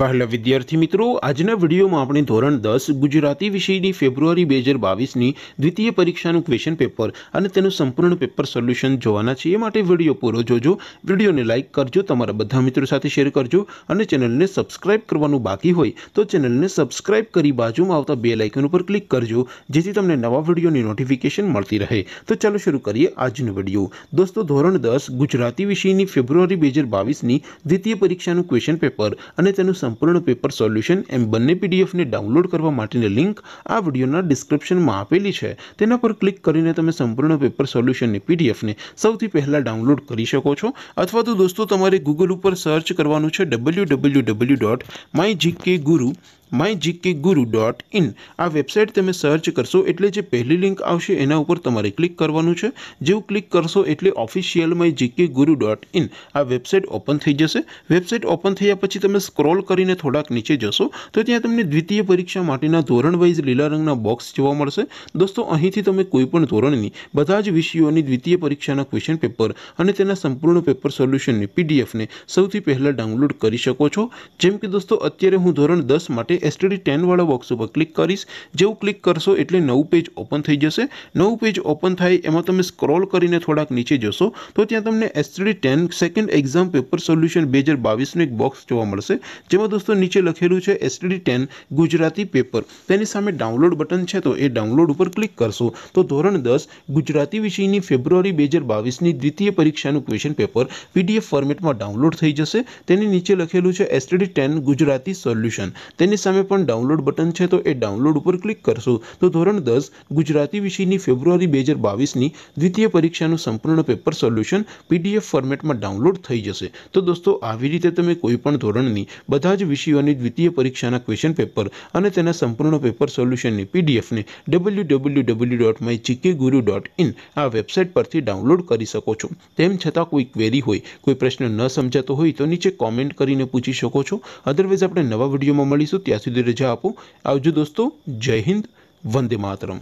વહલો વિદ્યાર્થી મિત્રો આજના વિડિયોમાં આપણે ધોરણ 10 ગુજરાતી વિષયની ફેબ્રુઆરી 2022 ની દ્વિતીય પરીક્ષાનું ક્વેશ્ચન પેપર અને તેનું સંપૂર્ણ પેપર સોલ્યુશન જોવાના છે એ માટે વિડિયો પૂરો જોજો વિડિયોને લાઈક કરજો તમારા બધા મિત્રો સાથે શેર કરજો અને ચેનલને સબ્સ્ક્રાઇબ કરવાનું બાકી હોય તો ચેનલને સબ્સ્ક્રાઇબ કરી બાજુમાં આવતા બેલ આઇકન ઉપર ક્લિક કરજો જેથી તમને નવા વિડિયોની નોટિફિકેશન મળતી રહે તો ચાલો શરૂ કરીએ આજનો વિડિયો દોસ્તો ધોરણ 10 ગુજરાતી વિષયની ફેબ્રુઆરી 2022 ની દ્વિતીય પરીક્ષાનું ક્વેશ્ચન પેપર અને તેનું संपूर्ण पेपर सॉल्यूशन एम बनने पीडीएफ ने डाउनलोड करवाने માટેની લિંક આ વિડિયોના ડિસ્ક્રિપ્શનમાં આપેલી છે તેના પર ક્લિક કરીને તમે સંપૂર્ણ પેપર સોલ્યુશન ની પીડીએફ ને સૌથી પહેલા ડાઉનલોડ કરી શકો છો અથવા તો દોસ્તો તમારે Google ઉપર સર્ચ કરવાનું છે www.mygkguru my GK guru dot in આ વેબસાઇટ તમે સર્ચ કરશો એટલે જે પહેલી લિંક આવશે એના ઉપર તમારે ક્લિક કરવાનું છે જેવું ક્લિક કરશો એટલે official my GK guru dot in આ વેબસાઇટ ઓપન થઈ જશે વેબસાઇટ ઓપન થયા પછી તમે સ્ક્રોલ કરીને થોડાક નીચે જશો તો ત્યાં તમને દ્વિતીય પરીક્ષા માટેના ધોરણ વાઇઝ લીલા રંગના બોક્સ જોવા મળશે દોસ્તો અહીંથી તમે કોઈપણ ધોરણની બધા જ વિષયોની દ્વિતીય પરીક્ષાના ક્વેશ્ચન પેપર અને તેના સંપૂર્ણ પેપર સોલ્યુશનની પીડીએફને સૌથી પહેલાં ડાઉનલોડ કરી શકો છો જેમ કે દોસ્તો અત્યારે હું ધોરણ દસ માટે STD 10 વાળો બોક્સ ઉપર ક્લિક કરિસ જેઉ ક્લિક કરશો એટલે નવ પેજ ઓપન થઈ જશે નવ પેજ ઓપન થાય એમાં તમે સ્ક્રોલ કરીને થોડાક નીચે જશો તો ત્યાં તમને STD 10 second exam paper solution 2022 નું એક બોક્સ જોવા મળશે જેમાં દોસ્તો નીચે લખેલું છે STD 10 ગુજરાતી પેપર તેની સામે ડાઉનલોડ બટન છે તો એ ડાઉનલોડ ઉપર ક્લિક કરશો તો ધોરણ 10 ગુજરાતી વિષયની ફેબ્રુઆરી 2022 ની દ્વિતીય પરીક્ષાનું ક્વેશ્ચન પેપર PDF ફોર્મેટમાં ડાઉનલોડ થઈ જશે તેની નીચે લખેલું છે STD 10 ગુજરાતી સોલ્યુશન તેની અમે પણ ડાઉનલોડ બટન છે તો એ ડાઉનલોડ ઉપર ક્લિક કરશું તો ધોરણ 10 ગુજરાતી વિષયની ફેબ્રુઆરી 2022 ની દ્વિતીય પરીક્ષાનું સંપૂર્ણ પેપર સોલ્યુશન પીડીએફ ફોર્મેટમાં ડાઉનલોડ થઈ જશે તો દોસ્તો આવી રીતે તમે કોઈ પણ ધોરણની બધા જ વિષયોની દ્વિતીય પરીક્ષાના ક્વેશ્ચન પેપર અને તેના સંપૂર્ણનો પેપર સોલ્યુશનની પીડીએફ ને www.mygkguru.in આ વેબસાઈટ પરથી ડાઉનલોડ કરી શકો છો તેમ છતાં કોઈ ક્વેરી હોય કોઈ પ્રશ્ન ન સમજાતો હોય તો નીચે કમેન્ટ કરીને પૂછી શકો છો અધરવાઇઝ આપણે નવા વિડિયોમાં મળીશું તો यासुदी रजा आपो आओ दोस्तों जय हिंद वंदे मातरम